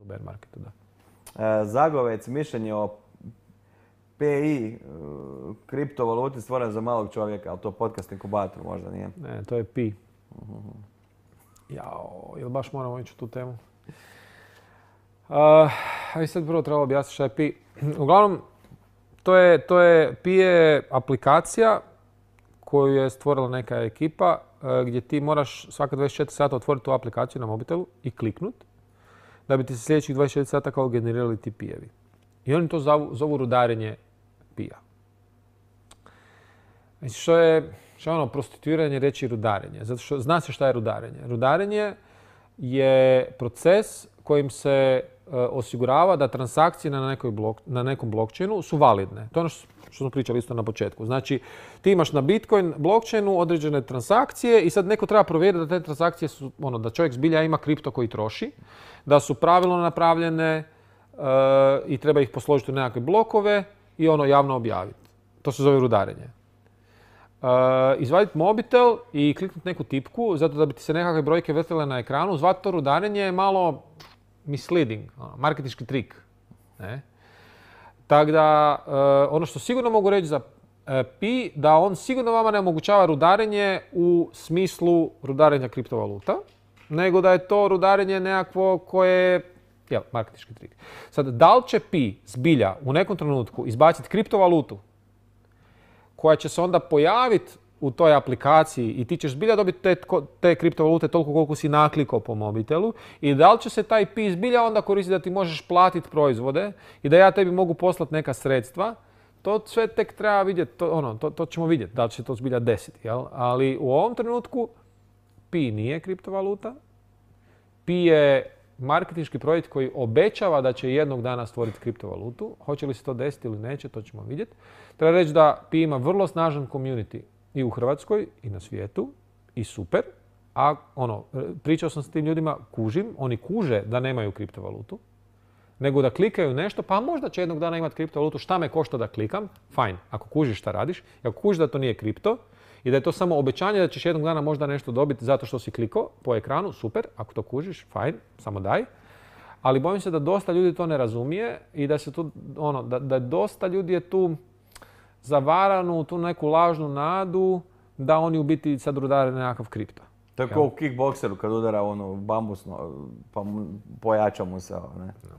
U marketu, da. E, Zagovec, mišljenje o PI, e, kriptovaluti stvoren za malog čovjeka, ali to podcast inkubator možda nije. Ne, to je PI. uh Jao, baš moramo ići u tu temu? E, a I sad prvo treba objasniti šta je PI. Uglavnom, to je, PI je aplikacija koju je stvorila neka ekipa gdje ti moraš svaka 24 sata otvoriti tu aplikaciju na mobitelu i kliknut da bi ti se sljedećih 24 sata kao generirali ti pijevi. I oni to zovu, rudarenje pija. Znači što je, što ono prostituiranje reći rudarenje? Zato što zna se šta je rudarenje. Rudarenje je proces kojim se Eh, osigurava da transakcije na, nekoj na nekom blockchainu su validne. To je ono što smo pričali isto na početku. Znači, ti imaš na Bitcoin blokčenu određene transakcije i sad neko treba provjeriti da te transakcije su, ono, da čovjek zbilja ima kripto koji troši, da su pravilno napravljene eh, i treba ih posložiti u nekakve blokove i ono javno objaviti. To se zove rudarenje. E, eh, izvaditi mobitel i kliknuti neku tipku, zato da bi ti se nekakve brojke vrtile na ekranu. Zvati to rudarenje je malo misleading, ono, marketički trik. Ne? Tako da, eh, ono što sigurno mogu reći za eh, Pi, da on sigurno vama ne omogućava rudarenje u smislu rudarenja kriptovaluta, nego da je to rudarenje nekakvo koje je marketički trik. Sad, da li će Pi zbilja u nekom trenutku izbaciti kriptovalutu koja će se onda pojaviti u toj aplikaciji i ti ćeš zbilja dobiti te, te kriptovalute toliko koliko si naklikao po mobitelu i da li će se taj pi zbilja onda koristiti da ti možeš platiti proizvode i da ja tebi mogu poslati neka sredstva, to sve tek treba vidjeti, to, ono, to, to ćemo vidjeti da li će to zbilja desiti. Jel? Ali u ovom trenutku pi nije kriptovaluta, pi je marketinški projekt koji obećava da će jednog dana stvoriti kriptovalutu. Hoće li se to desiti ili neće, to ćemo vidjeti. Treba reći da Pi ima vrlo snažan community i u Hrvatskoj i na svijetu i super. A ono, e, pričao sam s tim ljudima, kužim, oni kuže da nemaju kriptovalutu, nego da klikaju nešto, pa možda će jednog dana imati kriptovalutu, šta me košta da klikam, fajn, ako kužiš šta radiš, ako kužiš da to nije kripto i da je to samo obećanje da ćeš jednog dana možda nešto dobiti zato što si kliko po ekranu, super, ako to kužiš, fajn, samo daj. Ali bojim se da dosta ljudi to ne razumije i da se tu, ono, da, da dosta ljudi je tu zavaranu tu neku lažnu nadu da oni u biti sad rudare nekakav kripto. Tako u kickbokseru kad udara ono bambusno, pa pojača mu se. Ono,